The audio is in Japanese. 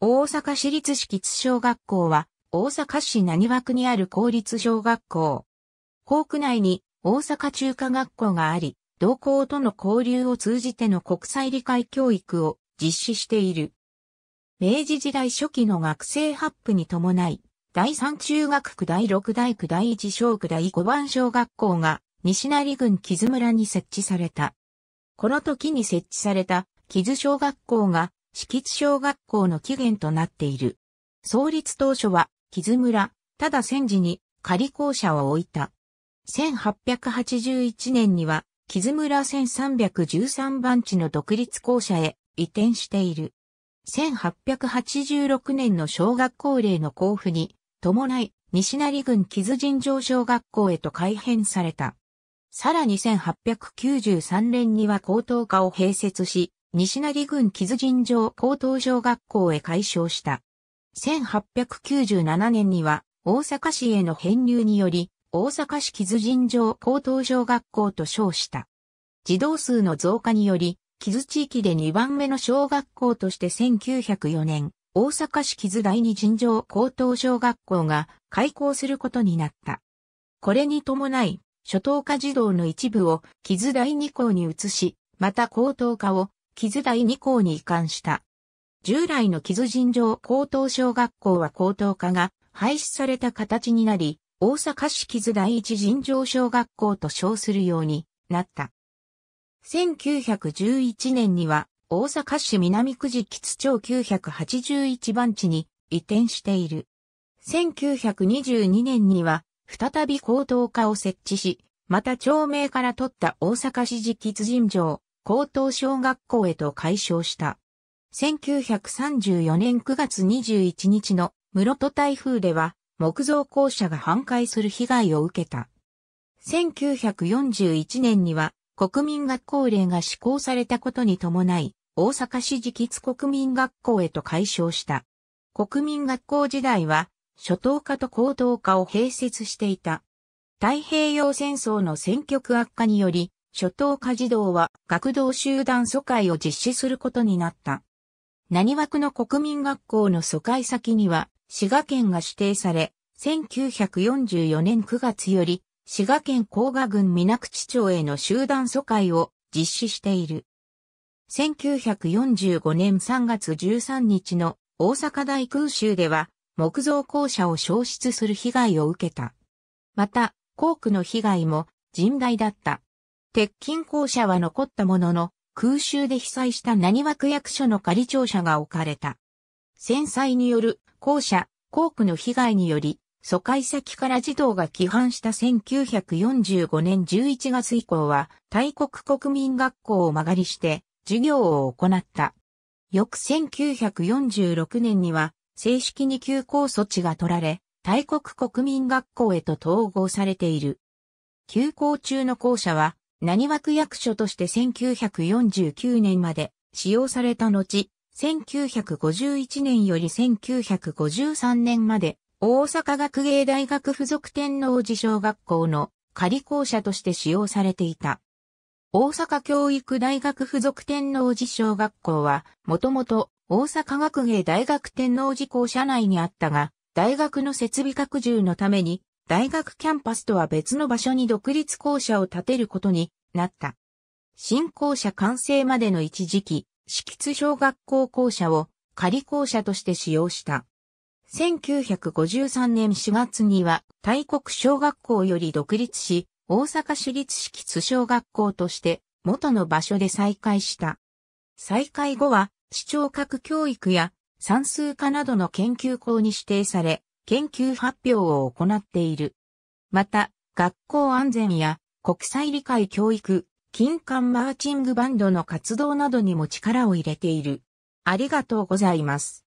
大阪市立市立小学校は、大阪市何枠にある公立小学校。校区内に大阪中華学校があり、同校との交流を通じての国際理解教育を実施している。明治時代初期の学生発布に伴い、第三中学区第六大区第一小区第五番小学校が西成郡木津村に設置された。この時に設置された木津小学校が敷地小学校の起源となっている。創立当初は、木津村、ただ戦時に仮校舎を置いた。1881年には、木津村1313番地の独立校舎へ移転している。1886年の小学校令の交付に伴い、西成郡木津尋常小学校へと改編された。さらに1893年には高等科を併設し、西成郡木津尋常高等小学校へ改称した。1897年には大阪市への編入により、大阪市木津尋常高等小学校と称した。児童数の増加により、木津地域で2番目の小学校として1904年、大阪市木津第二尋常高等小学校が開校することになった。これに伴い、初等科児童の一部を木津第二校に移し、また高等科を木津第2校に移管した。従来の木津尋常高等小学校は高等科が廃止された形になり、大阪市木津第一尋常小学校と称するようになった。1911年には大阪市南区寺木津町981番地に移転している。1922年には再び高等科を設置し、また町名から取った大阪市寺木津尋常高等小学校へと改称した。1934年9月21日の室戸台風では木造校舎が半壊する被害を受けた。1941年には国民学校令が施行されたことに伴い、大阪市直津国民学校へと改称した。国民学校時代は、初等科と高等科を併設していた。太平洋戦争の戦局悪化により、初等科児童は学童集団疎開を実施することになった。何枠の国民学校の疎開先には滋賀県が指定され、1944年9月より滋賀県甲賀郡水口町への集団疎開を実施している。1945年3月13日の大阪大空襲では木造校舎を消失する被害を受けた。また、校区の被害も甚大だった。鉄筋校舎は残ったものの、空襲で被災した何枠役所の仮庁舎が置かれた。戦災による校舎、校区の被害により、疎開先から児童が帰還した1945年11月以降は、大国国民学校を曲がりして、授業を行った。翌1946年には、正式に休校措置が取られ、大国国民学校へと統合されている。休校中の校舎は、何枠役所として1949年まで使用された後、1951年より1953年まで大阪学芸大学附属天皇寺小学校の仮校舎として使用されていた。大阪教育大学附属天皇寺小学校は、もともと大阪学芸大学天皇寺校舎内にあったが、大学の設備拡充のために大学キャンパスとは別の場所に独立校舎を建てることになった。新校舎完成までの一時期、敷津小学校校舎を仮校舎として使用した。1953年4月には大国小学校より独立し、大阪市立敷津小学校として元の場所で再開した。再開後は、視聴覚教育や算数科などの研究校に指定され、研究発表を行っている。また、学校安全や国際理解教育、金管マーチングバンドの活動などにも力を入れている。ありがとうございます。